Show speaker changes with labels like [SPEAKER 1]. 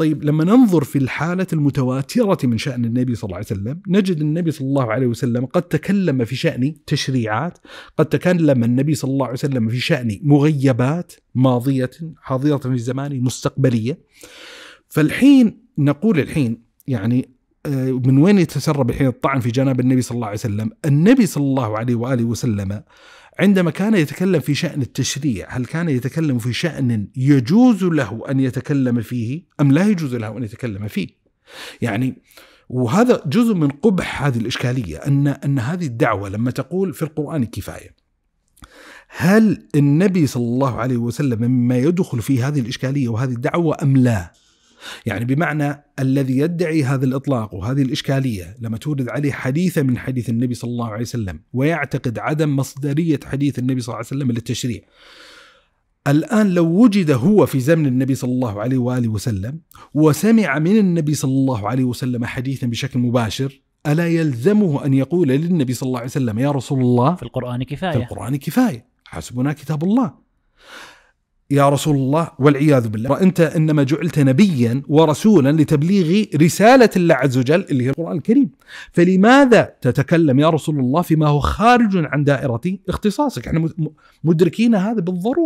[SPEAKER 1] طيب لما ننظر في الحالة المتواترة من شأن النبي صلى الله عليه وسلم نجد النبي صلى الله عليه وسلم قد تكلم في شأن تشريعات قد تكلم النبي صلى الله عليه وسلم في شأن مغيبات ماضية حاضرة في الزمان مستقبلية فالحين نقول الحين يعني آه، من وين يتسرب الحين الطعن في جناب النبي صلى الله عليه وسلم النبي صلى الله عليه وآله وسلم عندما كان يتكلم في شأن التشريع هل كان يتكلم في شأن يجوز له أن يتكلم فيه أم لا يجوز له أن يتكلم فيه يعني وهذا جزء من قبح هذه الإشكالية أن, أن هذه الدعوة لما تقول في القرآن كفاية هل النبي صلى الله عليه وسلم مما يدخل في هذه الإشكالية وهذه الدعوة أم لا يعني بمعنى الذي يدعي هذا الإطلاق وهذه الإشكالية لما تورد عليه حديثه من حديث النبي صلى الله عليه وسلم ويعتقد عدم مصدرية حديث النبي صلى الله عليه وسلم للتشريع الآن لو وجد هو في زمن النبي صلى الله عليه وآله وسلم وسمع من النبي صلى الله عليه وسلم حديثا بشكل مباشر ألا يلزمه أن يقول للنبي صلى الله عليه وسلم يا رسول الله في القرآن كفاية في القرآن كفاية حسبنا كتاب الله يا رسول الله والعياذ بالله وأنت إنما جعلت نبيا ورسولا لتبليغ رسالة الله عز وجل اللي هي القرآن الكريم فلماذا تتكلم يا رسول الله فيما هو خارج عن دائرة اختصاصك احنا يعني مدركين هذا بالضرورة